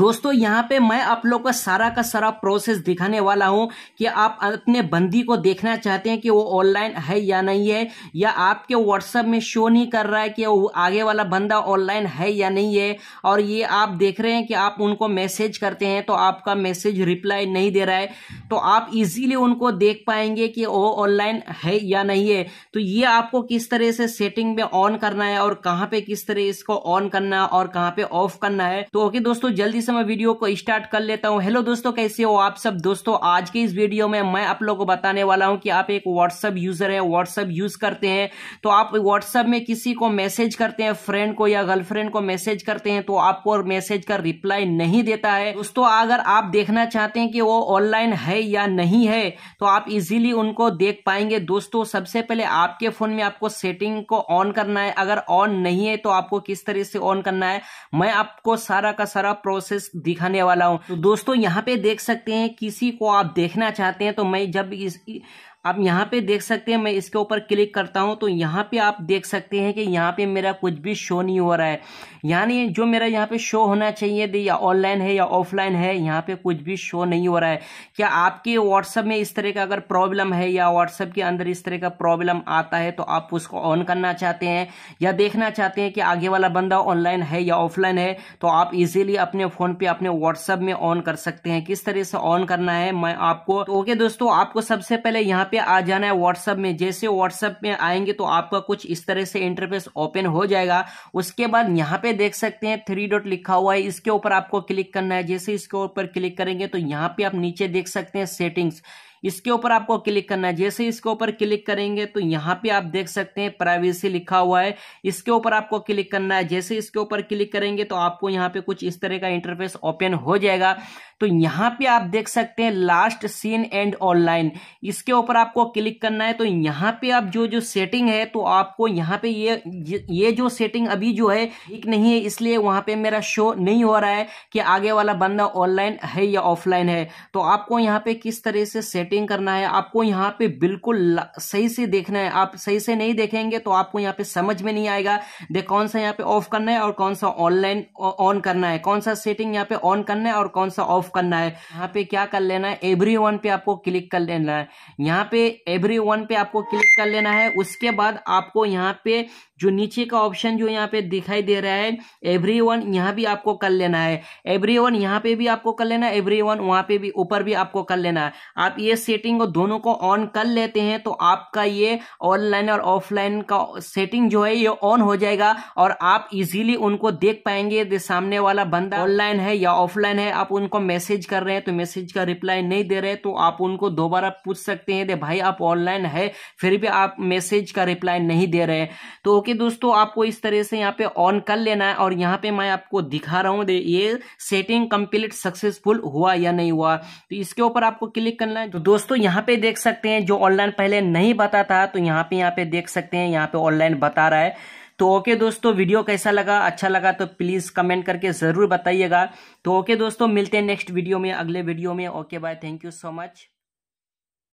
दोस्तों यहाँ पे मैं आप लोग का सारा का सारा प्रोसेस दिखाने वाला हूँ कि आप अपने बंदी को देखना चाहते हैं कि वो ऑनलाइन है या नहीं है या आपके व्हाट्सएप में शो नहीं कर रहा है कि वो आगे वाला बंदा ऑनलाइन है या नहीं है और ये आप देख रहे हैं कि आप उनको मैसेज करते हैं तो आपका मैसेज रिप्लाई नहीं दे रहा है तो आप इजीली उनको देख पाएंगे कि वो ऑनलाइन है या नहीं है तो ये आपको किस तरह से सेटिंग में ऑन करना है और कहाँ पे किस तरह इसको ऑन करना है और कहाँ पे ऑफ करना है तो ओके दोस्तों जल्दी से मैं वीडियो को स्टार्ट कर लेता हूँ हेलो दोस्तों कैसे हो आप सब दोस्तों आज के इस वीडियो में मैं आप लोगों को बताने वाला हूँ कि आप एक व्हाट्सअप यूजर है व्हाट्सअप यूज करते हैं तो आप व्हाट्सअप में किसी को मैसेज करते हैं फ्रेंड को या गर्लफ्रेंड को मैसेज करते हैं तो आपको मैसेज का रिप्लाई नहीं देता है दोस्तों अगर आप देखना चाहते हैं कि वो ऑनलाइन है या नहीं है तो आप इजिली उनको देख पाएंगे दोस्तों सबसे पहले आपके फोन में आपको सेटिंग को ऑन करना है अगर ऑन नहीं है तो आपको किस तरह से ऑन करना है मैं आपको सारा का सारा प्रोसेस प्रोसेस दिखाने वाला हूँ तो दोस्तों यहाँ पे देख सकते हैं किसी को आप देखना चाहते हैं तो मैं जब इस आप यहाँ पे देख सकते हैं मैं इसके ऊपर क्लिक करता हूँ तो यहाँ पे आप देख सकते हैं कि यहाँ पे मेरा कुछ भी शो नहीं हो रहा है यानी जो मेरा यहाँ पे शो होना चाहिए या ऑनलाइन है या ऑफलाइन है यहाँ पे कुछ भी शो नहीं हो रहा है क्या आपके व्हाट्सअप में इस तरह का अगर प्रॉब्लम है या व्हाट्सअप के अंदर इस तरह का प्रॉब्लम आता है तो आप उसको ऑन करना चाहते हैं या देखना चाहते हैं कि आगे वाला बंदा ऑनलाइन है या ऑफलाइन है तो आप इजिली अपने फोन पे अपने व्हाट्सअप में ऑन कर सकते हैं किस तरह से ऑन करना है मैं आपको ओके दोस्तों आपको सबसे पहले यहाँ पे आ जाना है व्हाट्सएप में जैसे व्हाट्सएप में आएंगे तो आपका कुछ इस तरह से इंटरफेस ओपन हो जाएगा उसके बाद यहाँ पे देख सकते हैं थ्री डॉट लिखा हुआ है इसके ऊपर आपको क्लिक करना है जैसे इसके ऊपर क्लिक करेंगे तो यहाँ पे आप नीचे देख सकते हैं सेटिंग्स इसके ऊपर आपको क्लिक करना है जैसे इसके ऊपर क्लिक करेंगे तो यहाँ पे आप देख सकते हैं प्राइवेसी लिखा हुआ है इसके ऊपर आपको क्लिक करना है जैसे इसके ऊपर क्लिक करेंगे तो आपको यहाँ पे कुछ इस तरह का इंटरफेस ओपन हो जाएगा तो यहां पे आप देख सकते हैं लास्ट सीन एंड ऑनलाइन इसके ऊपर आपको क्लिक करना है तो यहाँ पे आप जो जो सेटिंग है तो आपको यहाँ पे ये ये जो सेटिंग अभी जो है एक नहीं है इसलिए वहां पे मेरा शो नहीं हो रहा है कि आगे वाला बंदा ऑनलाइन है या ऑफलाइन है तो आपको यहाँ पे किस तरह से सेटिंग करना है आपको यहाँ पे बिल्कुल सही से देखना है आप सही से नहीं देखेंगे तो आपको यहाँ पे समझ में नहीं आएगा देख कौन सा यहाँ पे ऑफ करना है और कौन सा ऑनलाइन ऑन करना है कौन सा सेटिंग यहाँ पे ऑन करना है और कौन सा ऑफ करना है यहाँ पे क्या कर लेना है एवरी वन पे आपको क्लिक कर लेना है यहाँ पे एवरी वन पे आपको क्लिक कर लेना है उसके बाद आपको यहाँ पे जो नीचे का ऑप्शन जो यहाँ पे दिखाई दे रहा है एवरी वन यहाँ भी आपको कर लेना है एवरी वन यहाँ पे भी आपको कर लेना है एवरी वन वहाँ पे भी ऊपर भी आपको कर लेना है आप ये सेटिंग को दोनों को ऑन कर लेते हैं तो आपका ये ऑनलाइन और ऑफलाइन का सेटिंग जो है ये ऑन हो जाएगा और आप इजीली उनको देख पाएंगे सामने वाला बंदा ऑनलाइन है या ऑफलाइन है आप उनको मैसेज कर रहे हैं तो मैसेज का रिप्लाई नहीं दे रहे तो आप उनको दोबारा पूछ सकते हैं भाई आप ऑनलाइन है फिर भी आप मैसेज का रिप्लाई नहीं दे रहे तो ओके करके दोस्तों आपको इस तरह से यहाँ पे ऑन कर लेना है और यहाँ पे मैं आपको दिखा रहा हूँ ये सेटिंग कंप्लीट सक्सेसफुल हुआ या नहीं हुआ तो इसके ऊपर आपको क्लिक करना है तो दोस्तों यहाँ पे देख सकते हैं जो ऑनलाइन पहले नहीं बता था तो यहाँ पे यहाँ पे देख सकते हैं यहाँ पे ऑनलाइन बता रहा है तो ओके दोस्तों वीडियो कैसा लगा अच्छा लगा तो प्लीज कमेंट करके जरूर बताइएगा तो ओके दोस्तों मिलते हैं नेक्स्ट वीडियो में अगले वीडियो में okay bye thank you so much